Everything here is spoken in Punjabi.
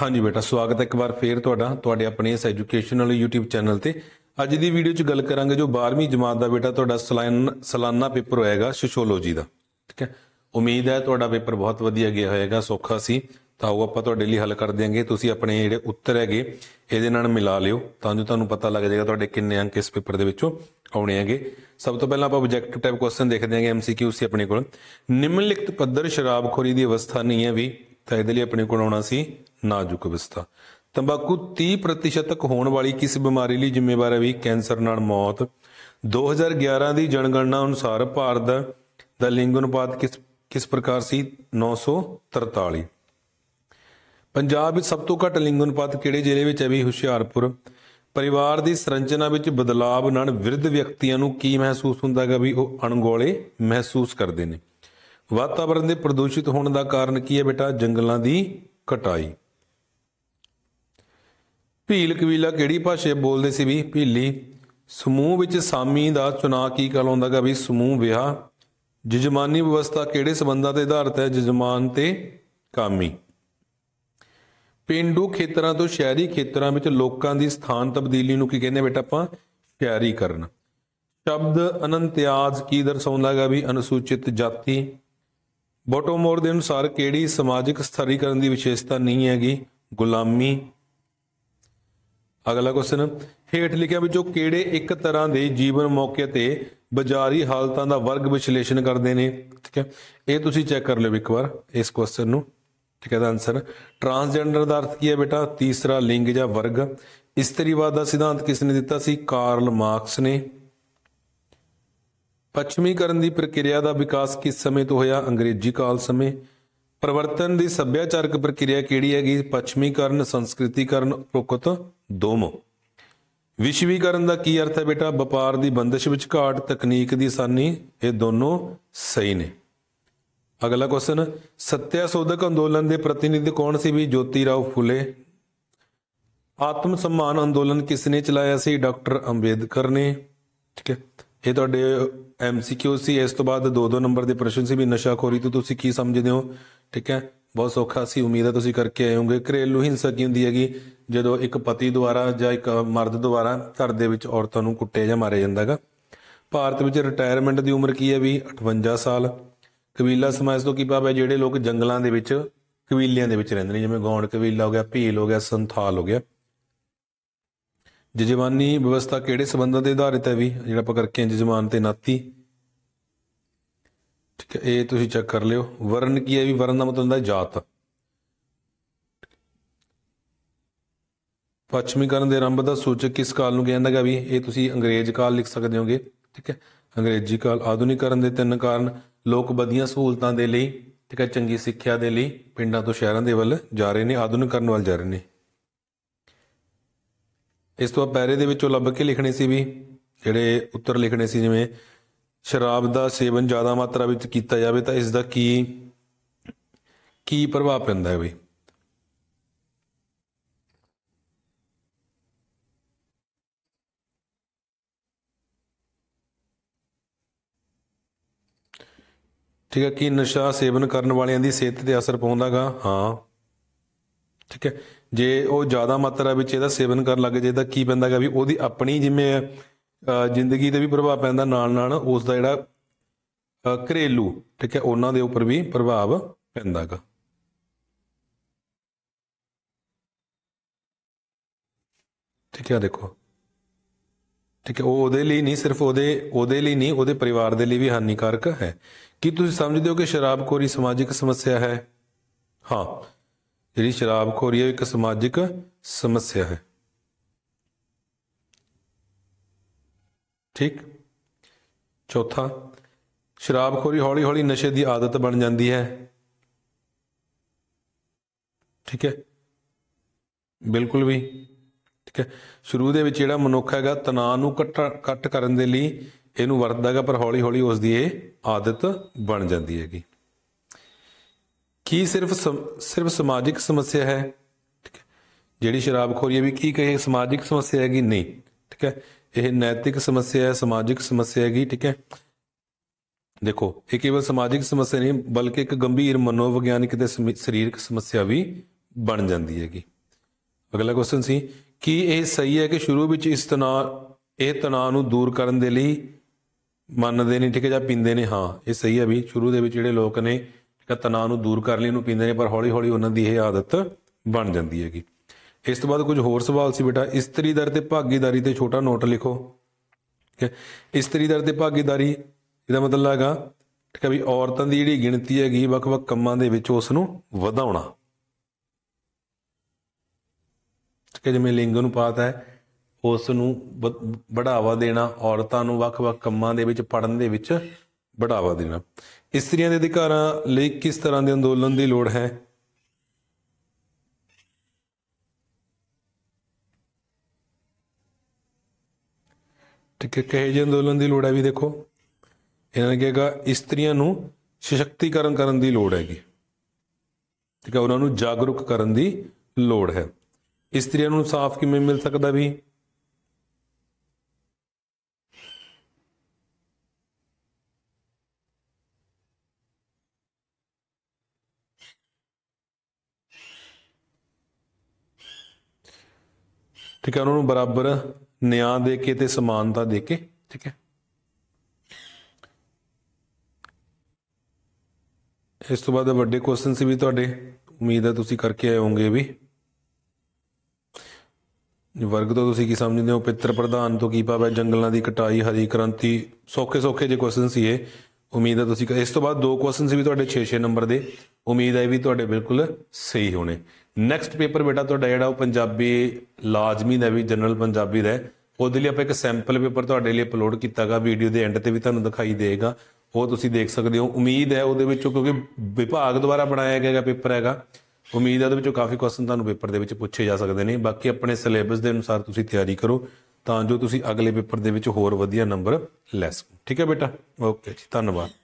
ਹਾਂਜੀ ਬੇਟਾ ਸਵਾਗਤ ਹੈ ਇੱਕ ਵਾਰ ਫੇਰ ਤੁਹਾਡਾ ਤੁਹਾਡੇ ਆਪਣੇ ਇਸ ਐਜੂਕੇਸ਼ਨਲ YouTube ਚੈਨਲ ਤੇ ਅੱਜ ਦੀ ਵੀਡੀਓ 'ਚ ਗੱਲ ਕਰਾਂਗੇ ਜੋ 12ਵੀਂ ਜਮਾਤ ਦਾ ਬੇਟਾ ਤੁਹਾਡਾ ਸਲਾਨਾ ਪੇਪਰ ਹੋਏਗਾ ਸੋਸ਼ੀਓਲੋਜੀ ਦਾ ਠੀਕ ਹੈ ਉਮੀਦ ਹੈ ਤੁਹਾਡਾ ਪੇਪਰ ਬਹੁਤ ਵਧੀਆ ਗਿਆ ਹੋਏਗਾ ਸੌਖਾ ਸੀ ਤਾਂ ਉਹ ਆਪਾਂ ਤੁਹਾਡੇ ਲਈ ਹੱਲ ਕਰ ਦਿਆਂਗੇ ਤੁਸੀਂ ਆਪਣੇ ਜਿਹੜੇ ਉੱਤਰ ਹੈਗੇ ਇਹਦੇ ਨਾਲ ਮਿਲਾ ਲਿਓ ਤਾਂ ਜੋ ਤੁਹਾਨੂੰ ਪਤਾ ਲੱਗ ਜਾਏਗਾ ਤੁਹਾਡੇ ਕਿੰਨੇ ਅੰਕ ਇਸ ਪੇਪਰ ਦੇ ਵਿੱਚੋਂ ਆਉਣੇ ਹੈਗੇ ਸਭ ਤੋਂ ਪਹਿਲਾਂ ਆਪਾਂ ਆਬਜੈਕਟਿਵ ਟਾਈਪ ਕੁਐਸਚਨ ਦੇਖਦੇ ਹਾਂਗੇ ਐਮਸੀਕਿਊ ਸੀ ਆਪਣੇ ਕੋਲ ਨਿਮਨਲਿਖਤ ਪੱਧਰ ਸ਼ਰਾਬਖੋਰੀ ਦੀ ਅਵਸਥਾ ਨਹੀਂ ਹੈ ਵੀ ਤਾਂ ਇਹਦੇ ਲਈ ਆਪਣੇ ਕੋਲ ਆਉਣਾ ਸੀ ਨਾਜ਼ੁਕ ਅਵਸਥਾ ਤੰਬਾਕੂ 30% ਤੱਕ ਹੋਣ ਵਾਲੀ ਕਿਸ ਬਿਮਾਰੀ ਲਈ ਜ਼ਿੰਮੇਵਾਰ ਹੈ ਵੀ ਕੈਂਸਰ ਨਾਲ ਮੌਤ 2011 ਦੀ ਜਨਗਣਨਾ ਅਨੁਸਾਰ ਭਾਰਤ ਦਾ ਲਿੰਗ ਅਨੁਪਾਤ ਕਿਸ ਕਿਸ ਪ੍ਰਕਾਰ ਸੀ 943 ਪੰਜਾਬ ਵਿੱਚ ਸਭ ਤੋਂ ਘੱਟ ਲਿੰਗ ਅਨੁਪਾਤ ਕਿਹੜੇ ਜ਼ਿਲ੍ਹੇ ਵਿੱਚ ਹੈ ਵੀ ਹੁਸ਼ਿਆਰਪੁਰ ਪਰਿਵਾਰ ਦੀ ਸੰਰਚਨਾ ਵਿੱਚ ਬਦਲਾਅ ਨਾਲ ਵਿਰਧ ਵਿਅਕਤੀਆਂ ਨੂੰ ਕੀ ਮਹਿਸੂਸ ਹੁੰਦਾ ਹੈਗਾ ਵੀ ਉਹ ਅਣਗੋਲੇ ਮਹਿਸੂਸ ਕਰਦੇ ਨੇ ਵਾਤਾਵਰਣ ਦੇ ਪ੍ਰਦੂਸ਼ਿਤ ਹੋਣ ਦਾ ਕਾਰਨ ਕੀ ਹੈ ਬੇਟਾ ਜੰਗਲਾਂ ਦੀ ਕਟਾਈ ਭੀਲ ਕਬੀਲਾ ਕਿਹੜੀ ਭਾਸ਼ਾ ਬੋਲਦੇ ਸੀ ਵੀ ਭੀਲੀ ਸਮੂਹ ਵਿੱਚ ਸਾਮੀ ਦਾ ਚੁਣਾ ਕੀ ਕਹਾਉਂਦਾਗਾ ਵੀ ਸਮੂਹ ਵਿਆਹ ਜਜਮਾਨੀ ਵਿਵਸਥਾ ਕਿਹੜੇ ਸਬੰਧਾਂ ਤੇ ਆਧਾਰਿਤ ਹੈ ਜਜਮਾਨ ਤੇ ਕਾਮੀ ਪਿੰਡੂ ਖੇਤਰਾਂ ਤੋਂ ਸ਼ਹਿਰੀ ਖੇਤਰਾਂ ਵਿੱਚ ਲੋਕਾਂ ਦੀ ਸਥਾਨ ਤਬਦੀਲੀ ਨੂੰ ਕੀ ਕਹਿੰਦੇ ਬੇਟਾ ਆਪਾਂ ਸ਼ਹਿਰੀਕਰਨ ਸ਼ਬਦ ਅਨੰਤਿਆਜ ਕੀ ਦਰਸਾਉਂਦਾ ਵੀ ਅਨੁਸੂਚਿਤ ਜਾਤੀ ਬੋਟੋਮੋਰ ਦੇ ਅਨੁਸਾਰ ਕਿਹੜੀ ਸਮਾਜਿਕ ਸਥਰੀਕਰਨ ਦੀ ਵਿਸ਼ੇਸ਼ਤਾ ਨਹੀਂ ਹੈਗੀ ਗੁਲਾਮੀ ਅਗਲਾ ਕੁਐਸਚਨ ਹੇਠ ਲਿਖਿਆ ਵਿੱਚੋਂ ਕਿਹੜੇ ਇੱਕ ਤਰ੍ਹਾਂ ਦੇ ਜੀਵਨ ਮੌਕੇ ਤੇ ਬਾਜ਼ਾਰੀ ਹਾਲਤਾਂ ਦਾ ਵਰਗ ਵਿਸ਼ਲੇਸ਼ਣ ਕਰਦੇ ਨੇ ਠੀਕ ਹੈ ਇਹ ਤੁਸੀਂ ਚੈੱਕ ਕਰ ਲਿਓ ਇੱਕ ਵਾਰ ਇਸ ਕੁਐਸਚਨ ਨੂੰ ਠੀਕ ਹੈ ਦਾ ਆਨਸਰ ਟਰਾਂਸਜੈਂਡਰ ਦਾ ਅਰਥ ਕੀ ਹੈ ਬੇਟਾ ਤੀਸਰਾ ਲਿੰਗ ਜਾਂ ਵਰਗ ਇਸਤਰੀਵਾਦ ਦਾ ਸਿਧਾਂਤ ਕਿਸ ਨੇ ਦਿੱਤਾ ਸੀ ਕਾਰਲ ਮਾਰਕਸ ਨੇ ਪੱਛਮੀਕਰਨ ਦੀ ਪ੍ਰਕਿਰਿਆ ਦਾ ਵਿਕਾਸ ਕਿਸ ਸਮੇਂ ਤੋਂ ਹੋਇਆ ਅੰਗਰੇਜ਼ੀ ਕਾਲ ਸਮੇਂ ਪਰਿਵਰਤਨ ਦੀ ਸੱਭਿਆਚਾਰਕ ਪ੍ਰਕਿਰਿਆ ਕਿਹੜੀ ਹੈਗੀ ਪੱਛਮੀਕਰਨ ਸੰਸਕ੍ਰਿਤੀਕਰਨ ਉਪਕਤ ਦੋਮੋ ਵਿਸ਼ਵੀਕਰਨ ਦਾ ਕੀ ਅਰਥ ਹੈ ਬੇਟਾ ਵਪਾਰ ਦੀ ਬੰਦਸ਼ ਵਿੱਚ ਘਾਟ ਤਕਨੀਕ ਦੀ ਸਾਨੀ ਇਹ ਦੋਨੋਂ ਸਹੀ ਨੇ ਅਗਲਾ ਕੁਐਸਚਨ ਸਤਿਆਸੋਧਕ ਸੋਧਕ ਅੰਦੋਲਨ ਦੇ ਪ੍ਰਤੀਨਿਧ ਕੌਣ ਸੀ ਵੀ ਜੋਤੀ ਰਾਓ ਫੁਲੇ ਆਤਮ ਸਨਮਾਨ ਅੰਦੋਲਨ ਕਿਸ ਨੇ ਚਲਾਇਆ ਸੀ ਡਾਕਟਰ ਅੰਬੇਦਕਰ ਨੇ ਠੀਕ ਹੈ ਇਹ ਤੁਹਾਡੇ ਐਮਸੀਕਿਊ ਸੀ ਇਸ ਤੋਂ ਬਾਅਦ ਦੋ ਦੋ ਨੰਬਰ ਦੇ ਪ੍ਰਸ਼ਨ ਸੀ ਵੀ ਨਸ਼ਾਖੋਰੀ ਤੋਂ ਤੁਸੀਂ ਕੀ ਸਮਝਦੇ ਹੋ ਠੀਕ ਹੈ ਬਹੁਤ ਸੌਖਾ ਸੀ ਉਮੀਦ ਹੈ ਤੁਸੀਂ ਕਰਕੇ ਆਏ ਹੋਗੇ ਘਰੇਲੂ ਹਿੰਸਾ ਕੀ ਹੁੰਦੀ ਹੈਗੀ ਜਦੋਂ ਇੱਕ ਪਤੀ ਦੁਆਰਾ ਜਾਂ ਇੱਕ ਮਰਦ ਦੁਆਰਾ ਘਰ ਦੇ ਵਿੱਚ ਔਰਤਾਂ ਨੂੰ ਕੁੱਟਿਆ ਜਾਂ ਮਾਰਿਆ ਜਾਂਦਾਗਾ ਭਾਰਤ ਵਿੱਚ ਰਿਟਾਇਰਮੈਂਟ ਦੀ ਉਮਰ ਕੀ ਹੈ ਵੀ 58 ਸਾਲ ਕਬੀਲਾ ਸਮਾਜ ਤੋਂ ਕੀ ਭਾਵ ਹੈ ਜਿਹੜੇ ਲੋਕ ਜੰਗਲਾਂ ਦੇ ਵਿੱਚ ਕਬੀਲਿਆਂ ਦੇ ਵਿੱਚ ਰਹਿੰਦੇ ਨੇ ਜਿਵੇਂ ਗੌਂਡ ਕਬੀਲਾ ਹੋ ਗਿਆ ਭੀਲ ਹੋ ਗਿਆ ਸੰਥਾਲ ਹੋ ਗਿਆ ਜਜਮਾਨੀ ਵਿਵਸਥਾ ਕਿਹੜੇ ਸਬੰਧਾਂ ਤੇ ਆਧਾਰਿਤ ਹੈ ਵੀ ਜਿਹੜਾ ਆਪਾਂ ਕਰਕੇ ਜਜਮਾਨ ਤੇ ਨਾਤੀ ਠੀਕ ਹੈ ਇਹ ਤੁਸੀਂ ਚੈੱਕ ਕਰ ਲਿਓ ਵਰਨ ਕੀ ਹੈ ਵੀ ਵਰਨ ਦਾ ਮਤਲਬ ਹੁੰਦਾ ਜਾਤ ਪੱਛਮੀਕਰਨ ਦੇ ਆਰੰਭ ਦਾ ਸੂਚਕ ਕਿਸ ਕਾਲ ਨੂੰ ਕਹਿੰਦਾ ਹੈਗਾ ਵੀ ਇਹ ਤੁਸੀਂ ਅੰਗਰੇਜ਼ ਕਾਲ ਲਿਖ ਸਕਦੇ ਹੋਗੇ ਠੀਕ ਹੈ ਅੰਗਰੇਜ਼ੀ ਕਾਲ ਆਧੁਨਿਕਰਨ ਦੇ ਤਿੰਨ ਕਾਰਨ ਲੋਕ ਵਧੀਆਂ ਸਹੂਲਤਾਂ ਦੇ ਲਈ ਠੀਕ ਹੈ ਚੰਗੀ ਸਿੱਖਿਆ ਦੇ ਲਈ ਪਿੰਡਾਂ ਤੋਂ ਸ਼ਹਿਰਾਂ ਦੇ ਵੱਲ ਜਾ ਰਹੇ ਨੇ ਆਧੁਨਿਕਰਨ ਵੱਲ ਜਾ ਰਹੇ ਨੇ ਇਸ ਤੋਂ ਪੈਰੇ ਦੇ ਵਿੱਚੋਂ ਲੱਭ ਕੇ ਲਿਖਣੇ ਸੀ ਵੀ ਜਿਹੜੇ ਉੱਤਰ ਲਿਖਣੇ ਸੀ ਜਿਵੇਂ ਸ਼ਰਾਬ ਦਾ ਸੇਵਨ ਜ਼ਿਆਦਾ ਮਾਤਰਾ ਵਿੱਚ ਕੀਤਾ ਜਾਵੇ ਤਾਂ ਇਸ ਦਾ ਕੀ ਕੀ ਪ੍ਰਭਾਵ ਪੈਂਦਾ ਹੈ ਵੀ ਠੀਕ ਹੈ ਕਿ ਨਸ਼ਾ ਸੇਵਨ ਕਰਨ ਵਾਲਿਆਂ ਦੀ ਸਿਹਤ ਤੇ ਅਸਰ ਪਾਉਂਦਾਗਾ ਹਾਂ ਠੀਕ ਹੈ ਜੇ ਉਹ ਜ਼ਿਆਦਾ ਮਾਤਰਾ ਵਿੱਚ ਇਹਦਾ ਸੇਵਨ ਕਰਨ ਲੱਗ ਜੇ ਤਾਂ ਕੀ ਪੈਂਦਾਗਾ ਵੀ ਉਹਦੀ ਆਪਣੀ ਜਿਵੇਂ ਜ਼ਿੰਦਗੀ ਤੇ ਵੀ ਪ੍ਰਭਾਵ ਪੈਂਦਾ ਨਾਲ ਨਾਲ ਉਸ ਦਾ ਜਿਹੜਾ ਘਰੇਲੂ ਠੀਕ ਹੈ ਉਹਨਾਂ ਦੇ ਉੱਪਰ ਵੀ ਪ੍ਰਭਾਵ ਪੈਂਦਾਗਾ ਠੀਕ ਹੈ ਦੇਖੋ ਠੀਕ ਹੈ ਉਹ ਉਹਦੇ ਲਈ ਨਹੀਂ ਸਿਰਫ ਉਹਦੇ ਉਹਦੇ ਲਈ ਨਹੀਂ ਉਹਦੇ ਪਰਿਵਾਰ ਦੇ ਲਈ ਵੀ ਹਾਨੀਕਾਰਕ ਹੈ ਕੀ ਤੁਸੀਂ ਸਮਝਦੇ ਹੋ ਕਿ ਸ਼ਰਾਬਖੋਰੀ ਸਮਾਜਿਕ ਸਮੱਸਿਆ ਹੈ ਹਾਂ ਜਿਹੜੀ ਸ਼ਰਾਬਖੋਰੀ ਹੈ ਇੱਕ ਸਮਾਜਿਕ ਸਮੱਸਿਆ ਹੈ ਠੀਕ ਚੌਥਾ ਸ਼ਰਾਬਖੋਰੀ ਹੌਲੀ-ਹੌਲੀ ਨਸ਼ੇ ਦੀ ਆਦਤ ਬਣ ਜਾਂਦੀ ਹੈ ਠੀਕ ਹੈ ਬਿਲਕੁਲ ਵੀ ਠੀਕ ਹੈ ਸ਼ੁਰੂ ਦੇ ਵਿੱਚ ਜਿਹੜਾ ਮਨੁੱਖ ਹੈਗਾ ਤਣਾਅ ਨੂੰ ਕੱਟ ਕਰਨ ਦੇ ਲਈ ਇਹਨੂੰ ਵਰਤਦਾ ਹੈਗਾ ਪਰ ਹੌਲੀ-ਹੌਲੀ ਉਸ ਦੀ ਇਹ ਆਦਤ ਬਣ ਜਾਂਦੀ ਹੈਗੀ ਕੀ ਸਿਰਫ ਸਿਰਫ ਸਮਾਜਿਕ ਸਮੱਸਿਆ ਹੈ ਠੀਕ ਹੈ ਜਿਹੜੀ ਸ਼ਰਾਬਖੋਰੀ ਵੀ ਕੀ ਕਹੇ ਸਮਾਜਿਕ ਸਮੱਸਿਆ ਹੈਗੀ ਨਹੀਂ ਠੀਕ ਹੈ ਇਹ ਨੈਤਿਕ ਸਮੱਸਿਆ ਹੈ ਸਮਾਜਿਕ ਸਮੱਸਿਆ ਹੈਗੀ ਠੀਕ ਹੈ ਦੇਖੋ ਇਹ ਕੇਵਲ ਸਮਾਜਿਕ ਸਮੱਸਿਆ ਨਹੀਂ ਬਲਕਿ ਇੱਕ ਗੰਭੀਰ ਮਨੋਵਿਗਿਆਨਿਕ ਤੇ ਸਰੀਰਕ ਸਮੱਸਿਆ ਵੀ ਬਣ ਜਾਂਦੀ ਹੈਗੀ ਅਗਲਾ ਕੁਐਸਚਨ ਸੀ ਕੀ ਇਹ ਸਹੀ ਹੈ ਕਿ ਸ਼ੁਰੂ ਵਿੱਚ ਇਸ ਤਣਾਅ ਇਹ ਤਣਾਅ ਨੂੰ ਦੂਰ ਕਰਨ ਦੇ ਲਈ ਮੰਨਦੇ ਨਹੀਂ ਠੀਕ ਹੈ ਜਾਂ ਪੀਂਦੇ ਨੇ ਹਾਂ ਇਹ ਸਹੀ ਹੈ ਵੀ ਸ਼ੁਰੂ ਦੇ ਵਿੱਚ ਜਿਹੜੇ ਲੋਕ ਨੇ ਜਿਹੜਾ ਤਣਾਅ ਨੂੰ ਦੂਰ ਕਰਨ ਲਈ ਉਹਨੂੰ ਪੀਂਦੇ ਨੇ ਪਰ ਹੌਲੀ-ਹੌਲੀ ਉਹਨਾਂ ਦੀ ਇਹ ਆਦਤ ਬਣ ਜਾਂਦੀ ਹੈਗੀ ਇਸ ਤੋਂ ਬਾਅਦ ਕੁਝ ਹੋਰ ਸਵਾਲ ਸੀ ਬੇਟਾ ਇਸਤਰੀ ਦਰ ਤੇ ਭਾਗੀਦਾਰੀ ਤੇ ਛੋਟਾ ਨੋਟ ਲਿਖੋ ਠੀਕ ਹੈ ਇਸਤਰੀ ਦਰ ਤੇ ਭਾਗੀਦਾਰੀ ਇਹਦਾ ਮਤਲਬ ਹੈਗਾ ਠੀਕ ਹੈ ਵੀ ਔਰਤਾਂ ਦੀ ਜਿਹੜੀ ਗਿਣਤੀ ਹੈਗੀ ਵੱਖ-ਵੱਖ ਕੰਮਾਂ ਦੇ ਵਿੱਚ ਉਸ ਨੂੰ ਵਧਾਉਣਾ ਠੀਕ ਹੈ ਜਿਵੇਂ ਲਿੰਗ ਨੂੰ ਪਾਤਾ ਹੈ ਉਸ ਨੂੰ ਵਧਾਵਾ ਦੇਣਾ ਔਰਤਾਂ ਨੂੰ ਵੱਖ-ਵੱਖ ਕੰਮਾਂ ਦੇ ਵਿੱਚ ਪੜਨ ਦੇ ਵਿੱਚ ਬੜਾਵਾ ਦੇਣਾ ਇਸਤਰੀਆਂ ਦੇ ਅਧਿਕਾਰਾਂ ਲਈ ਕਿਸ ਤਰ੍ਹਾਂ ਦੇ ਅੰਦੋਲਨ ਦੀ ਲੋੜ ਹੈ ਠੀਕ ਹੈ ਕਹੇ ਜੇ ਅੰਦੋਲਨ ਦੀ ਲੋੜ ਹੈ ਵੀ ਦੇਖੋ ਇਹਨਾਂ ਨੇ ਕਿਹਾ ਇਸਤਰੀਆਂ ਨੂੰ ਸਸ਼ਕਤੀਕਰਨ ਕਰਨ ਦੀ ਲੋੜ ਹੈਗੀ ਠੀਕ ਹੈ ਉਹਨਾਂ ਨੂੰ ਜਾਗਰੂਕ ਕਰਨ ਦੀ ਲੋੜ ਹੈ ਇਸਤਰੀਆਂ ਨੂੰ ਸਾਫ਼ ਕਿਵੇਂ ਮਿਲ ਸਕਦਾ ਵੀ ਠੀਕ ਹੈ ਉਹਨਾਂ ਨੂੰ ਬਰਾਬਰ ਨਿਆਂ ਦੇ ਕੇ ਤੇ ਸਮਾਨਤਾ ਦੇ ਕੇ ਠੀਕ ਹੈ ਇਸ ਤੋਂ ਬਾਅਦ ਵੱਡੇ ਕੁਐਸਚਨ ਸੀ ਵੀ ਤੁਹਾਡੇ ਉਮੀਦ ਹੈ ਤੁਸੀਂ ਕਰਕੇ ਆਏ ਹੋਵੋਗੇ ਵੀ ਵਰਗ ਤੋਂ ਤੁਸੀਂ ਕੀ ਸਮਝਦੇ ਹੋ ਪਿੱਤਰ ਪ੍ਰਧਾਨ ਤੋਂ ਕੀ ਭਾਵ ਹੈ ਜੰਗਲਾਂ ਦੀ ਕਟਾਈ ਹਰੀ ਕ੍ਰਾਂਤੀ ਸੌਖੇ ਸੌਖੇ ਜੇ ਕੁਐਸਚਨ ਸੀ ਇਹ ਉਮੀਦ ਹੈ ਤੁਸੀਂ ਇਸ ਤੋਂ ਬਾਅਦ ਦੋ ਕੁਐਸਚਨ ਸੀ ਵੀ ਤੁਹਾਡੇ 6-6 ਨੰਬਰ ਦੇ ਉਮੀਦ ਹੈ ਵੀ ਤੁਹਾਡੇ ਬਿਲਕੁਲ ਸਹੀ ਹੋਣੇ ਨੈਕਸਟ ਪੇਪਰ ਬੇਟਾ ਤੁਹਾਡਾ ਜਿਹੜਾ ਉਹ ਪੰਜਾਬੀ ਲਾਜ਼ਮੀ ਦਾ ਵੀ ਜਨਰਲ ਪੰਜਾਬੀ ਦਾ ਉਹਦੇ ਲਈ ਆਪਾਂ ਇੱਕ ਸੈਂਪਲ ਪੇਪਰ ਤੁਹਾਡੇ ਲਈ ਅਪਲੋਡ ਕੀਤਾਗਾ ਵੀਡੀਓ ਦੇ ਐਂਡ ਤੇ ਵੀ ਤੁਹਾਨੂੰ ਦਿਖਾਈ ਦੇਗਾ ਉਹ ਤੁਸੀਂ ਦੇਖ ਸਕਦੇ ਹੋ ਉਮੀਦ ਹੈ ਉਹਦੇ ਵਿੱਚੋਂ ਕਿਉਂਕਿ ਵਿਭਾਗ ਦੁਆਰਾ ਬਣਾਇਆ ਗਿਆ ਪੇਪਰ ਹੈਗਾ ਉਮੀਦ ਹੈ ਉਹਦੇ ਵਿੱਚੋਂ ਕਾਫੀ ਕੁਐਸਚਨ ਤੁਹਾਨੂੰ ਪੇਪਰ ਦੇ ਵਿੱਚ ਪੁੱਛੇ ਜਾ ਸਕਦੇ ਨੇ ਬਾਕੀ ਆਪਣੇ ਸਿਲੇਬਸ ਦੇ ਅਨੁਸਾਰ ਤੁਸੀਂ ਤਿਆਰੀ ਕਰੋ ਤਾਂ ਜੋ ਤੁਸੀਂ ਅਗਲੇ ਪੇਪਰ ਦੇ ਵਿੱਚ ਹੋਰ ਵਧੀਆ ਨੰਬਰ ਲੈ ਸਕੋ ਠੀਕ ਹੈ ਬੇਟਾ ਓਕੇ ਜੀ ਧੰਨਵਾਦ